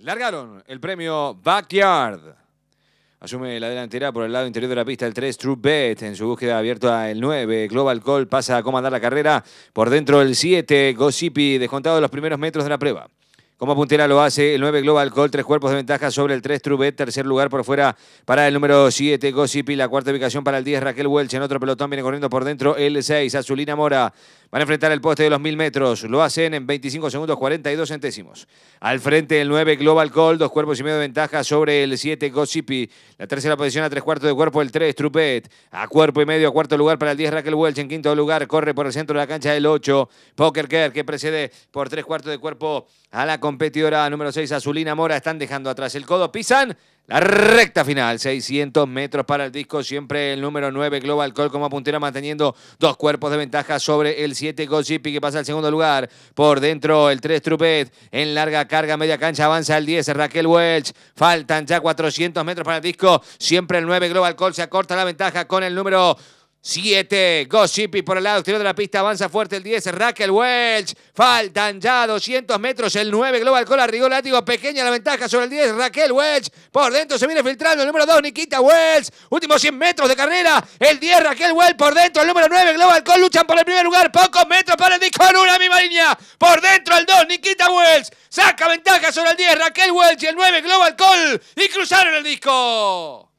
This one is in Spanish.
Largaron el premio Backyard. Asume la delantera por el lado interior de la pista el 3 True En su búsqueda abierta el 9 Global Call pasa a comandar la carrera. Por dentro el 7 Gossipi descontado los primeros metros de la prueba. Como puntera lo hace el 9 Global Call, tres cuerpos de ventaja sobre el 3 Trubet, tercer lugar por fuera para el número 7 Gossipi, la cuarta ubicación para el 10 Raquel Welch, en otro pelotón viene corriendo por dentro el 6 Azulina Mora, Van a enfrentar el poste de los mil metros. Lo hacen en 25 segundos 42 centésimos. Al frente el 9 Global Call, dos cuerpos y medio de ventaja sobre el 7 Gossipi. La tercera posición a tres cuartos de cuerpo el 3 Trupet. A cuerpo y medio a cuarto lugar para el 10 Raquel Welch. En quinto lugar corre por el centro de la cancha el 8 Poker que precede por tres cuartos de cuerpo a la competidora número 6 Azulina Mora. Están dejando atrás el codo. Pisan. La recta final, 600 metros para el disco, siempre el número 9, Global Call como puntera, manteniendo dos cuerpos de ventaja sobre el 7, Gossipi que pasa al segundo lugar. Por dentro, el 3, Trupet, en larga carga, media cancha, avanza el 10, Raquel Welch. Faltan ya 400 metros para el disco, siempre el 9, Global Call se acorta la ventaja con el número 7. Gossipi por el lado exterior de la pista avanza fuerte el 10. Raquel Welch. Faltan ya 200 metros. El 9. Global Call, rigor látigo. Pequeña la ventaja sobre el 10. Raquel Welch. Por dentro se viene filtrando el número 2. Nikita Welch. Últimos 100 metros de carrera. El 10. Raquel Welch por dentro. El número 9. Global Call luchan por el primer lugar. Pocos metros para el disco. Una misma línea. Por dentro el 2. Nikita Welch. Saca ventaja sobre el 10. Raquel Welch y el 9. Global Call. Y cruzaron el disco.